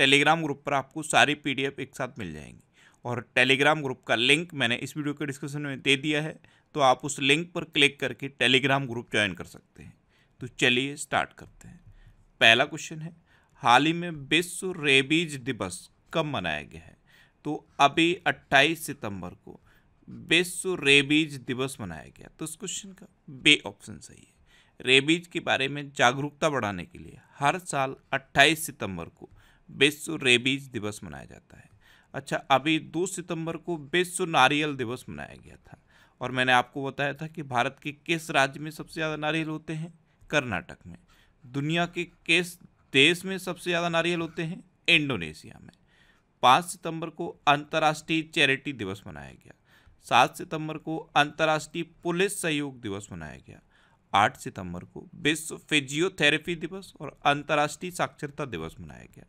Telegram group पर आपको सारी पी एक साथ मिल जाएंगी और टेलीग्राम ग्रुप का लिंक मैंने इस वीडियो के डिस्क्रिप्शन में दे दिया है तो आप उस लिंक पर क्लिक करके टेलीग्राम ग्रुप ज्वाइन कर सकते हैं तो चलिए स्टार्ट करते हैं पहला क्वेश्चन है हाल ही में विश्व रेबीज दिवस कब मनाया गया है तो अभी 28 सितंबर को विश्व रेबीज दिवस मनाया गया तो इस क्वेश्चन का बे ऑप्शन सही है रेबीज के बारे में जागरूकता बढ़ाने के लिए हर साल 28 सितंबर को विश्व रेबीज दिवस मनाया जाता है अच्छा अभी दो सितंबर को विश्व नारियल दिवस मनाया गया था और मैंने आपको बताया था कि भारत के किस राज्य में सबसे ज़्यादा नारियल होते हैं कर्नाटक में दुनिया के किस देश में सबसे ज़्यादा नारियल होते हैं इंडोनेशिया में पाँच सितंबर को अंतर्राष्ट्रीय चैरिटी दिवस मनाया गया सात सितंबर को अंतर्राष्ट्रीय पुलिस सहयोग दिवस मनाया गया आठ सितंबर को विश्व फिजियोथेरेपी दिवस और अंतर्राष्ट्रीय साक्षरता दिवस मनाया गया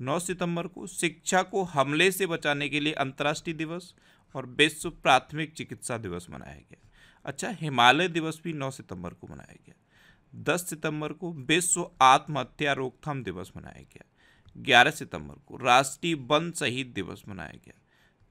9 सितंबर को शिक्षा को हमले से बचाने के लिए अंतर्राष्ट्रीय दिवस और विश्व प्राथमिक चिकित्सा दिवस मनाया गया अच्छा हिमालय दिवस भी 9 सितंबर को मनाया गया 10 सितंबर को विश्व आत्महत्या रोकथाम दिवस मनाया गया 11 सितंबर को राष्ट्रीय वन शहीद दिवस मनाया गया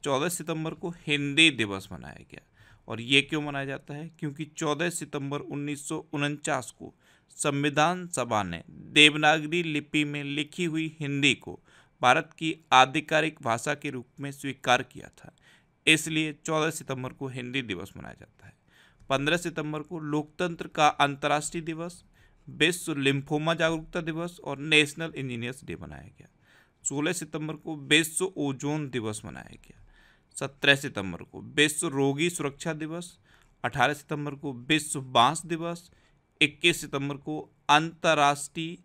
14 सितंबर को हिंदी दिवस मनाया गया और ये क्यों मनाया जाता है क्योंकि 14 सितंबर उन्नीस को संविधान सभा ने देवनागरी लिपि में लिखी हुई हिंदी को भारत की आधिकारिक भाषा के रूप में स्वीकार किया था इसलिए 14 सितंबर को हिंदी दिवस मनाया जाता है 15 सितंबर को लोकतंत्र का अंतर्राष्ट्रीय दिवस विश्व लिम्फोमा जागरूकता दिवस और नेशनल इंजीनियर्स डे मनाया गया 16 सितंबर को विश्व ओजोन दिवस मनाया गया 17 सितंबर को विश्व रोगी सुरक्षा दिवस 18 सितंबर को विश्व बांस दिवस 21 सितंबर को अंतर्राष्ट्रीय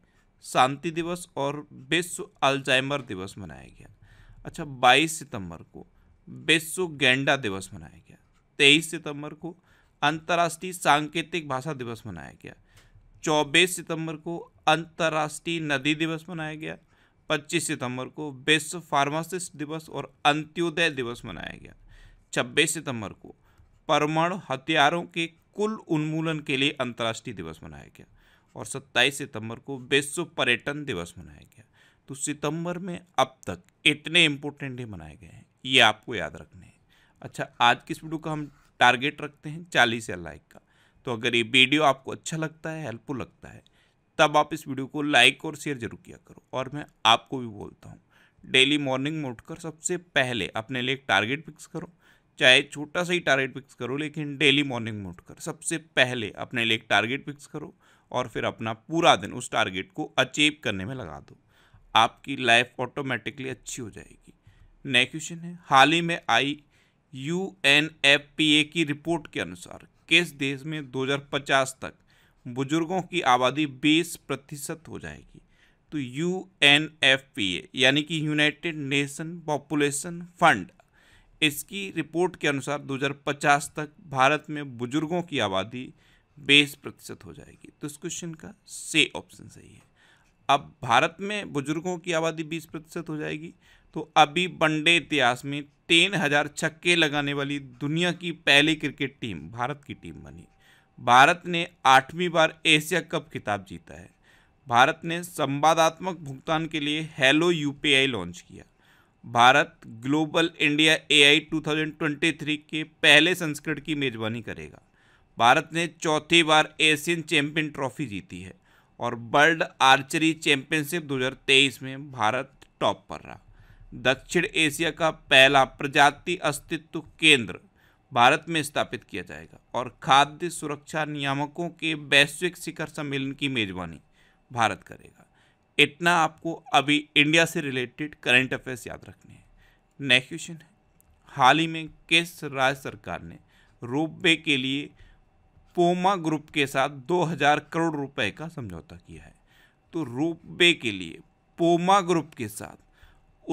शांति दिवस और विश्व अल्जाइमर दिवस मनाया गया अच्छा 22 सितंबर को विश्व गेंडा दिवस मनाया गया 23 सितंबर को अंतर्राष्ट्रीय सांकेतिक भाषा दिवस मनाया गया 24 सितंबर को अंतर्राष्ट्रीय नदी दिवस मनाया गया 25 सितंबर को विश्व फार्मासिस्ट दिवस और अंत्योदय दिवस मनाया गया 26 सितंबर को परमाणु हथियारों के कुल उन्मूलन के लिए अंतर्राष्ट्रीय दिवस मनाया गया और 27 सितंबर को विश्व पर्यटन दिवस मनाया गया तो सितंबर में अब तक इतने इम्पोर्टेंट डे मनाए गए हैं ये आपको याद रखने हैं अच्छा आज किस वीडियो का हम टारगेट रखते हैं चालीस या लाइक का तो अगर ये वीडियो आपको अच्छा लगता है हेल्पफुल लगता है तब आप इस वीडियो को लाइक और शेयर जरूर किया करो और मैं आपको भी बोलता हूँ डेली मॉर्निंग में उठकर सबसे पहले अपने लिए एक टारगेट फिक्स करो चाहे छोटा सा ही टारगेट फिक्स करो लेकिन डेली मॉर्निंग में उठकर सबसे पहले अपने लिए एक टारगेट फिक्स करो और फिर अपना पूरा दिन उस टारगेट को अचीव करने में लगा दो आपकी लाइफ ऑटोमेटिकली अच्छी हो जाएगी नेक्स्ट क्वेश्चन है हाल ही में आई U N F P A की रिपोर्ट के अनुसार किस देश में 2050 तक बुजुर्गों की आबादी 20 प्रतिशत हो जाएगी तो U N F P A यानी कि यूनाइटेड नेशन पॉपुलेशन फंड इसकी रिपोर्ट के अनुसार 2050 तक भारत में बुजुर्गों की आबादी बीस प्रतिशत हो जाएगी तो इस क्वेश्चन का से ऑप्शन सही है अब भारत में बुजुर्गों की आबादी बीस प्रतिशत हो जाएगी तो अभी वनडे इतिहास में तीन हज़ार छक्के लगाने वाली दुनिया की पहली क्रिकेट टीम भारत की टीम बनी भारत ने आठवीं बार एशिया कप खिताब जीता है भारत ने संवादात्मक भुगतान के लिए हेलो यूपीआई लॉन्च किया भारत ग्लोबल इंडिया एआई 2023 के पहले संस्करण की मेज़बानी करेगा भारत ने चौथी बार एशियन चैंपियन ट्रॉफी जीती है और वर्ल्ड आर्चरी चैंपियनशिप 2023 में भारत टॉप पर रहा दक्षिण एशिया का पहला प्रजाति अस्तित्व केंद्र भारत में स्थापित किया जाएगा और खाद्य सुरक्षा नियामकों के वैश्विक शिखर सम्मेलन की मेजबानी भारत करेगा इतना आपको अभी इंडिया से रिलेटेड करंट अफेयर्स याद रखने हैं नेक्स्ट क्वेश्चन है हाल ही में किस राज्य सरकार ने रोपवे के लिए पोमा ग्रुप के साथ 2000 करोड़ रुपए का समझौता किया है तो रोपवे के लिए पोमा ग्रुप के साथ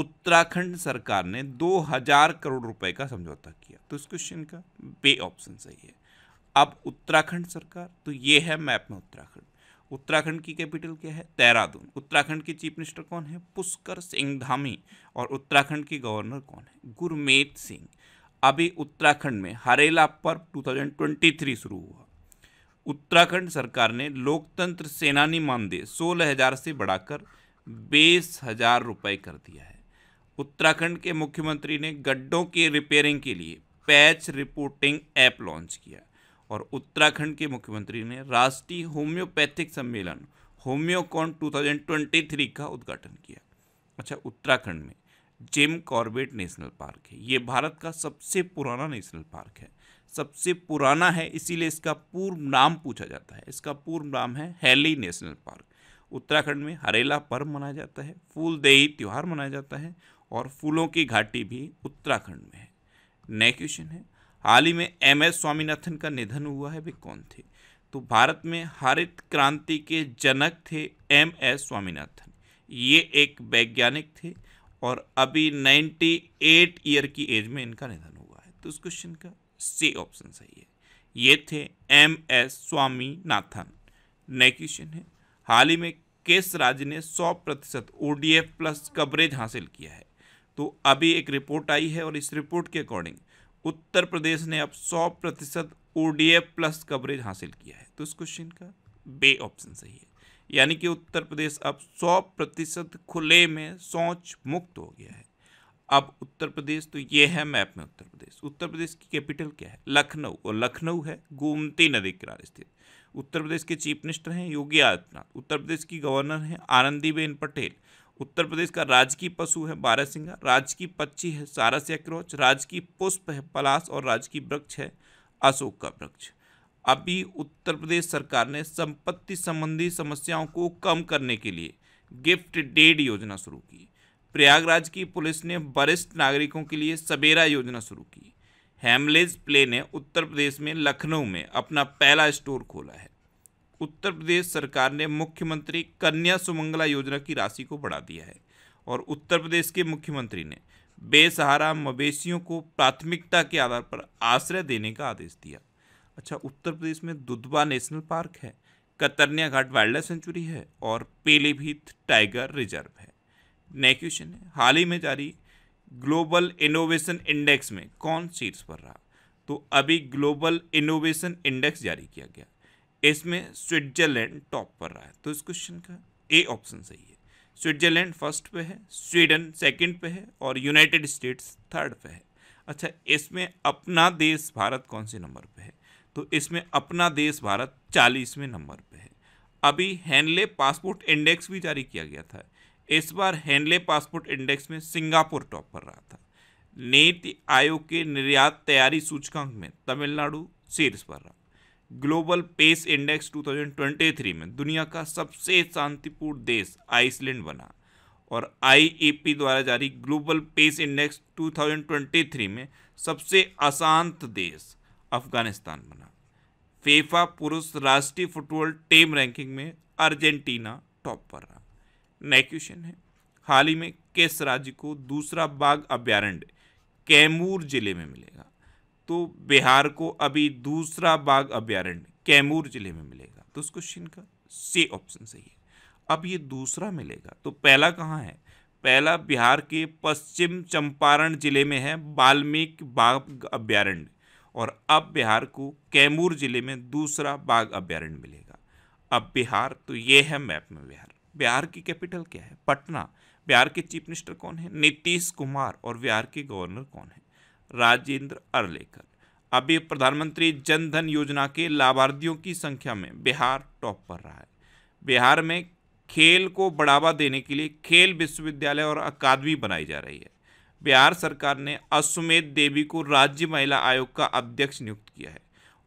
उत्तराखंड सरकार ने 2000 करोड़ रुपए का समझौता किया तो इस क्वेश्चन का बे ऑप्शन सही है अब उत्तराखंड सरकार तो ये है मैप में उत्तराखंड उत्तराखंड की कैपिटल क्या है देहरादून उत्तराखंड की चीफ मिनिस्टर कौन है पुष्कर सिंह धामी और उत्तराखंड की गवर्नर कौन है गुरमेत सिंह अभी उत्तराखंड में हरेला पर्व 2023 शुरू हुआ उत्तराखंड सरकार ने लोकतंत्र सेनानी मानदेय सोलह हजार से बढ़ाकर बीस हजार रुपये कर दिया है उत्तराखंड के मुख्यमंत्री ने गड्ढों की रिपेयरिंग के लिए पैच रिपोर्टिंग ऐप लॉन्च किया और उत्तराखंड के मुख्यमंत्री ने राष्ट्रीय होम्योपैथिक सम्मेलन होम्योकॉन 2023 का उद्घाटन किया अच्छा उत्तराखंड में जिम कॉर्बेट नेशनल पार्क है ये भारत का सबसे पुराना नेशनल पार्क है सबसे पुराना है इसीलिए इसका पूर्व नाम पूछा जाता है इसका पूर्व नाम है हेली नेशनल पार्क उत्तराखंड में हरेला पर्व मनाया जाता है फूलदेही त्यौहार मनाया जाता है और फूलों की घाटी भी उत्तराखंड में है नए क्वेश्चन है हाल ही में एम एस स्वामीनाथन का निधन हुआ है वे कौन थे तो भारत में हरित क्रांति के जनक थे एम एस स्वामीनाथन ये एक वैज्ञानिक थे और अभी 98 ईयर की एज में इनका निधन हुआ है तो इस क्वेश्चन का सी ऑप्शन सही है ये थे M S Swaminathan next question है हाल ही में किस राज्य ने 100 प्रतिशत ओ प्लस कवरेज हासिल किया है तो अभी एक रिपोर्ट आई है और इस रिपोर्ट के अकॉर्डिंग उत्तर प्रदेश ने अब 100 प्रतिशत ओडीएफ प्लस कवरेज हासिल किया है तो इस क्वेश्चन का बे ऑप्शन सही है यानी कि उत्तर प्रदेश अब 100 प्रतिशत खुले में सोच मुक्त हो गया है अब उत्तर प्रदेश तो ये है मैप में उत्तर प्रदेश उत्तर प्रदेश की कैपिटल क्या है लखनऊ और लखनऊ है गोमती नदी किनारे स्थित उत्तर प्रदेश के चीफ मिनिस्टर हैं योगी आदित्यनाथ उत्तर प्रदेश की गवर्नर हैं आनंदीबेन पटेल उत्तर प्रदेश का राजकीय पशु है बारहसिंगा राजकीय पक्षी है सारस या क्रोच राजकीय पुष्प है पलाश और राजकीय वृक्ष है अशोक का वृक्ष अभी उत्तर प्रदेश सरकार ने संपत्ति संबंधी समस्याओं को कम करने के लिए गिफ्ट डेड योजना शुरू की प्रयागराज की पुलिस ने वरिष्ठ नागरिकों के लिए सवेरा योजना शुरू की हेमलेज प्ले ने उत्तर प्रदेश में लखनऊ में अपना पहला स्टोर खोला है उत्तर प्रदेश सरकार ने मुख्यमंत्री कन्या सुमंगला योजना की राशि को बढ़ा दिया है और उत्तर प्रदेश के मुख्यमंत्री ने बेसहारा मवेशियों को प्राथमिकता के आधार पर आश्रय देने का आदेश दिया अच्छा उत्तर प्रदेश में दुधवा नेशनल पार्क है Katarniya Ghat wildlife sanctuary है और पीलीभीत टाइगर रिजर्व है नए क्वेश्चन है हाल ही में जारी ग्लोबल इनोवेशन इंडेक्स में कौन शीर्ष पर रहा तो अभी ग्लोबल इनोवेशन इंडेक्स जारी किया गया इसमें स्विट्जरलैंड टॉप पर रहा है तो इस क्वेश्चन का ए ऑप्शन सही है स्विट्जरलैंड फर्स्ट पे है स्वीडन सेकंड पे है और यूनाइटेड स्टेट्स थर्ड पे है अच्छा इसमें अपना देश भारत कौन से नंबर पे है तो इसमें अपना देश भारत चालीसवें नंबर पे है अभी हैंडले पासपोर्ट इंडेक्स भी जारी किया गया था इस बार हैंडले पासपोर्ट इंडेक्स में सिंगापुर टॉप पर रहा था नीति आयोग के निर्यात तैयारी सूचकांक में तमिलनाडु शीर्ष पर रहा ग्लोबल पेस इंडेक्स 2023 में दुनिया का सबसे शांतिपूर्ण देश आइसलैंड बना और आई द्वारा जारी ग्लोबल पेस इंडेक्स 2023 में सबसे अशांत देश अफगानिस्तान बना फेफा पुरुष राष्ट्रीय फुटबॉल टीम रैंकिंग में अर्जेंटीना टॉप पर रहा नेक्स्ट क्वेश्चन है हाल ही में किस राज्य को दूसरा बाघ अभ्यारण्य कैमूर जिले में मिलेगा तो बिहार को अभी दूसरा बाघ अभ्यारण्य कैमूर जिले में मिलेगा तो उस क्वेश्चन का सी ऑप्शन सही है अब ये दूसरा मिलेगा तो पहला कहाँ है पहला बिहार के पश्चिम चंपारण जिले में है बाल्मीक बाघ अभ्यारण्य और अब बिहार को कैमूर जिले में दूसरा बाघ अभ्यारण्य मिलेगा अब बिहार तो ये है मैप में बिहार बिहार की कैपिटल क्या है पटना बिहार के चीफ मिनिस्टर कौन है नीतीश कुमार और बिहार के गवर्नर कौन है राजेंद्र अर्लेकर अभी प्रधानमंत्री जनधन योजना के लाभार्थियों की संख्या में बिहार टॉप पर रहा है बिहार में खेल को बढ़ावा देने के लिए खेल विश्वविद्यालय और अकादमी बनाई जा रही है बिहार सरकार ने अश्वमेध देवी को राज्य महिला आयोग का अध्यक्ष नियुक्त किया है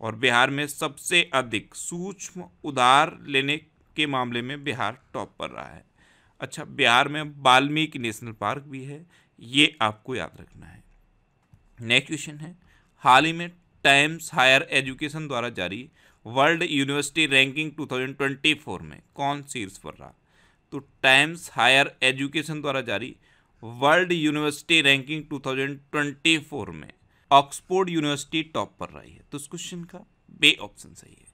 और बिहार में सबसे अधिक सूक्ष्म उधार लेने के मामले में बिहार टॉप पर रहा है अच्छा बिहार में वाल्मीकि नेशनल पार्क भी है ये आपको याद रखना है नेक्स्ट क्वेश्चन है हाल ही में टाइम्स हायर एजुकेशन द्वारा जारी वर्ल्ड यूनिवर्सिटी रैंकिंग 2024 में कौन शीर्ष पर रहा तो टाइम्स हायर एजुकेशन द्वारा जारी वर्ल्ड यूनिवर्सिटी रैंकिंग 2024 में ऑक्सफोर्ड यूनिवर्सिटी टॉप पर रही है तो इस क्वेश्चन का बे ऑप्शन सही है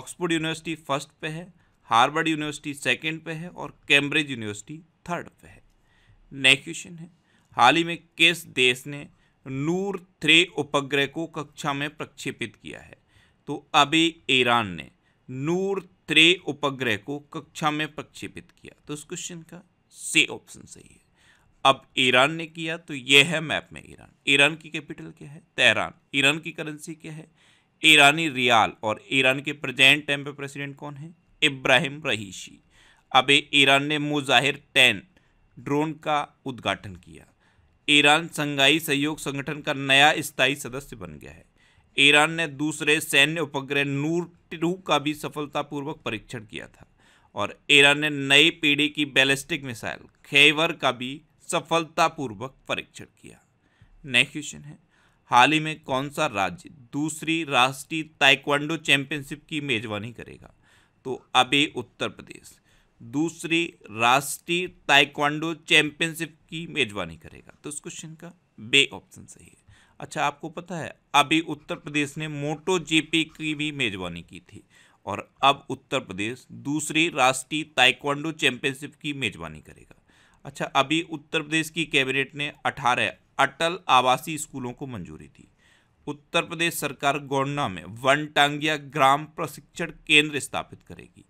ऑक्सफोर्ड यूनिवर्सिटी फर्स्ट पे है हार्वर्ड यूनिवर्सिटी सेकेंड पे है और कैम्ब्रिज यूनिवर्सिटी थर्ड पे है नेक्स्ट क्वेश्चन है हाल ही में किस देश ने नूर थ्रे उपग्रह को कक्षा में प्रक्षेपित किया है तो अभी ईरान ने नूर त्रे उपग्रह को कक्षा में प्रक्षेपित किया तो इस क्वेश्चन का से ऑप्शन सही है अब ईरान ने किया तो यह है मैप में ईरान ईरान की कैपिटल क्या है तेहरान ईरान की करेंसी क्या है ईरानी रियाल और ईरान के प्रेजेंट टाइम पे प्रेसिडेंट कौन है इब्राहिम रहीशी अब ईरान ने मुजाहिर टेन ड्रोन का उद्घाटन किया ईरान संघाई सहयोग संगठन का नया स्थायी सदस्य बन गया है ईरान ने दूसरे सैन्य उपग्रह नूर टू का भी सफलतापूर्वक परीक्षण किया था और ईरान ने नई पीढ़ी की बैलिस्टिक मिसाइल खेवर का भी सफलतापूर्वक परीक्षण किया नेक्स्ट क्वेश्चन है हाल ही में कौन सा राज्य दूसरी राष्ट्रीय ताइक्वांडो चैंपियनशिप की मेजबानी करेगा तो अभी उत्तर प्रदेश दूसरी राष्ट्रीय ताइक्वांडो चैंपियनशिप की मेजबानी करेगा तो इस क्वेश्चन का बे ऑप्शन सही है अच्छा आपको पता है अभी उत्तर प्रदेश ने मोटो जीपी की भी मेजबानी की थी और अब उत्तर प्रदेश दूसरी राष्ट्रीय ताइक्वांडो चैंपियनशिप की मेजबानी करेगा अच्छा अभी उत्तर प्रदेश की कैबिनेट ने 18 अटल आवासीय स्कूलों को मंजूरी दी उत्तर प्रदेश सरकार गोंडा में वन टांगिया ग्राम प्रशिक्षण केंद्र स्थापित करेगी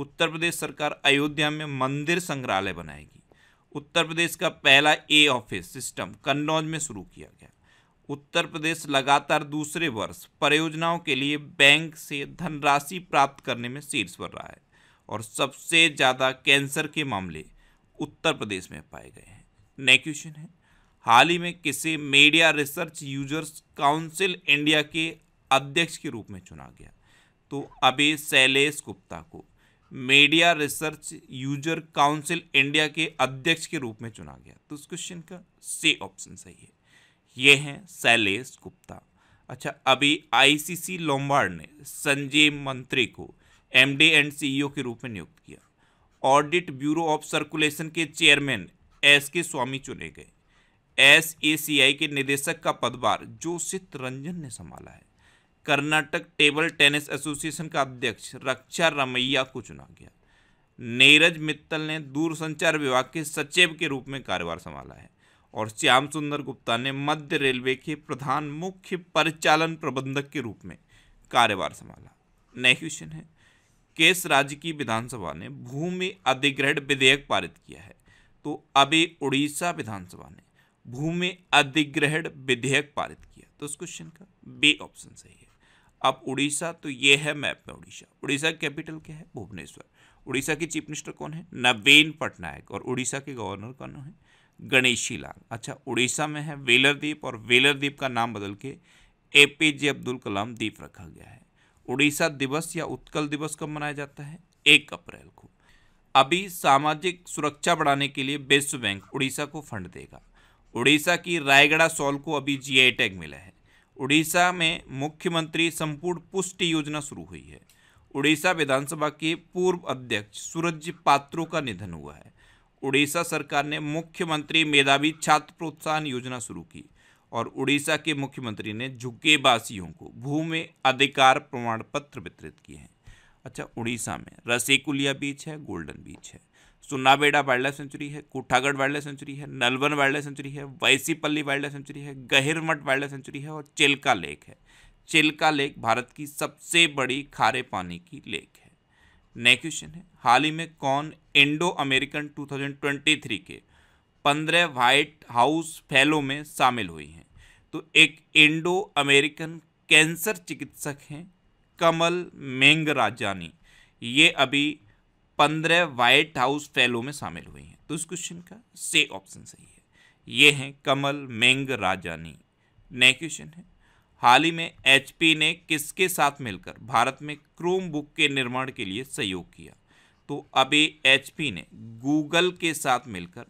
उत्तर प्रदेश सरकार अयोध्या में मंदिर संग्रहालय बनाएगी उत्तर प्रदेश का पहला ए ऑफिस सिस्टम कन्नौज में शुरू किया गया उत्तर प्रदेश लगातार दूसरे वर्ष परियोजनाओं के लिए बैंक से धनराशि प्राप्त करने में शीर्ष पर रहा है और सबसे ज़्यादा कैंसर के मामले उत्तर प्रदेश में पाए गए हैं नए क्वेश्चन है हाल ही में किसे media research users council India के अध्यक्ष के रूप में चुना गया तो अभी शैलेश गुप्ता को media research user council India के अध्यक्ष के रूप में चुना गया तो उस क्वेश्चन का सी ऑप्शन सही है ये हैं शैलेश गुप्ता अच्छा अभी आईसीसी लोम्बार्ड ने संजीव मंत्री को एमडी एंड सीईओ के रूप में नियुक्त किया ऑडिट ब्यूरो ऑफ सर्कुलेशन के चेयरमैन एस के स्वामी चुने गए एस ए सी आई के निदेशक का पदभार जोशित रंजन ने संभाला है कर्नाटक टेबल टेनिस एसोसिएशन का अध्यक्ष रक्षा रमैया को चुना गया नीरज मित्तल ने दूरसंचार विभाग के सचिव के रूप में कार्यभार संभाला है और श्याम सुंदर गुप्ता ने मध्य रेलवे के प्रधान मुख्य परिचालन प्रबंधक के रूप में कार्यभार संभाला नेक्स्ट क्वेश्चन है केस राज्य की विधानसभा ने भूमि अधिग्रहण विधेयक पारित किया है तो अभी उड़ीसा विधानसभा ने भूमि अधिग्रहण विधेयक पारित किया तो इस क्वेश्चन का बी ऑप्शन सही है अब उड़ीसा तो ये है मैप में उड़ीसा उड़ीसा कैपिटल क्या है भुवनेश्वर उड़ीसा के चीफ मिनिस्टर कौन है नवीन पटनायक और उड़ीसा के गवर्नर कौन है गणेशी लाल अच्छा उड़ीसा में है वेलर द्वीप और वेलर द्वीप का नाम बदल के ए पी जे अब्दुल कलाम द्वीप रखा गया है उड़ीसा दिवस या उत्कल दिवस कब मनाया जाता है एक अप्रैल को अभी सामाजिक सुरक्षा बढ़ाने के लिए विश्व बैंक उड़ीसा को फंड देगा उड़ीसा की रायगढ़ा सॉल को अभी जी टैग मिला है उड़ीसा में मुख्यमंत्री संपूर्ण पुष्टि योजना शुरू हुई है उड़ीसा विधानसभा के पूर्व अध्यक्ष सूरज पात्रो का निधन हुआ है उड़ीसा सरकार ने मुख्यमंत्री मेधावी छात्र प्रोत्साहन योजना शुरू की और उड़ीसा के मुख्यमंत्री ने झुग्गेवासियों को भूमि अधिकार प्रमाण पत्र वितरित किए हैं अच्छा उड़ीसा में रसेकुलिया बीच है गोल्डन बीच है सुन्नाबेड़ा वाइल्ड लाइफ सेंचुरी है कोठागढ़ वाइल्ड लाइफ सेंचुरी है नलवन वाइल्ड लाइफ सेंचुरी है वैसीपल्ली वाइल्ड लाइफ सेंचुरी है गहिरमठ वाइल्ड लाइफ सेंचुरी है और चिल्का लेक है चिल्का लेक भारत की सबसे बड़ी खारे पानी की लेक है नेक्स्ट क्वेश्चन है हाल ही में कौन इंडो अमेरिकन 2023 के पंद्रह वाइट हाउस फेलो में शामिल हुई हैं तो एक इंडो अमेरिकन कैंसर चिकित्सक हैं कमल मेंगराजानी ये अभी पंद्रह व्हाइट हाउस फेलो में शामिल हुई हैं तो इस क्वेश्चन का से ऑप्शन सही है ये हैं कमल मेंग राजानी नए क्वेश्चन है हाल ही में एचपी ने किसके साथ मिलकर भारत में क्रोम बुक के निर्माण के लिए सहयोग किया तो अभी एचपी ने गूगल के साथ मिलकर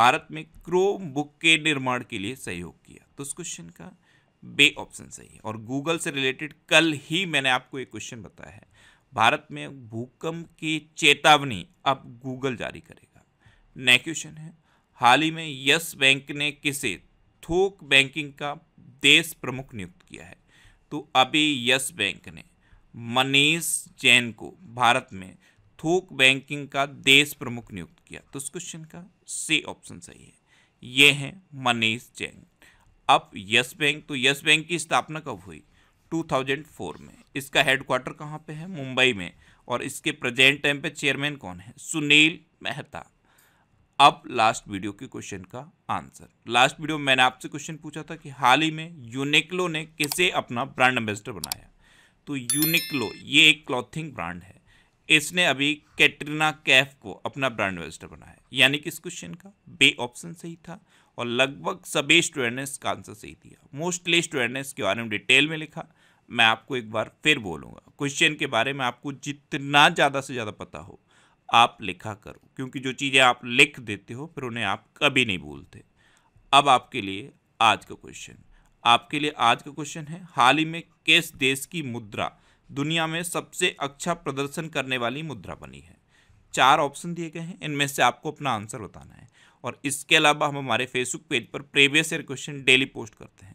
भारत में क्रोम बुक के निर्माण के लिए सहयोग किया तो इस क्वेश्चन का बे ऑप्शन सही है और गूगल से रिलेटेड कल ही मैंने आपको एक क्वेश्चन बताया है भारत में भूकंप की चेतावनी अब गूगल जारी करेगा नेक्स्ट क्वेश्चन है हाल ही में यस बैंक ने किसे थोक बैंकिंग का देश प्रमुख नियुक्त किया है तो अभी यस बैंक ने मनीष जैन को भारत में थोक बैंकिंग का देश प्रमुख नियुक्त किया तो इस क्वेश्चन का सी ऑप्शन सही है ये हैं मनीष जैन अब यस बैंक तो यस बैंक की स्थापना कब हुई 2004 में इसका हेडक्वार्टर कहाँ पे है मुंबई में और इसके प्रेजेंट टाइम पे चेयरमैन कौन है सुनील मेहता अब लास्ट वीडियो के क्वेश्चन का आंसर लास्ट वीडियो में मैंने आपसे क्वेश्चन पूछा था कि हाल ही में यूनिक्लो ने किसे अपना ब्रांड एम्बेसडर बनाया तो यूनिक्लो ये एक क्लॉथिंग ब्रांड है इसने अभी कैटरीना कैफ को अपना ब्रांड एम्बेसडर बनाया यानी कि इस क्वेश्चन का बे ऑप्शन सही था और लगभग सभी स्टूडेंट ने इसका आंसर सही दिया मोस्टली स्टूडेंट ने इसके बारे में डिटेल में लिखा मैं आपको एक बार फिर बोलूँगा क्वेश्चन के बारे में आपको जितना ज़्यादा से ज़्यादा पता हो आप लिखा करो क्योंकि जो चीज़ें आप लिख देते हो फिर उन्हें आप कभी नहीं भूलते अब आपके लिए आज का क्वेश्चन आपके लिए आज का क्वेश्चन है हाल ही में किस देश की मुद्रा दुनिया में सबसे अच्छा प्रदर्शन करने वाली मुद्रा बनी है चार ऑप्शन दिए गए हैं इनमें से आपको अपना आंसर बताना है और इसके अलावा हम हमारे फेसबुक पेज पर previous year question daily post करते हैं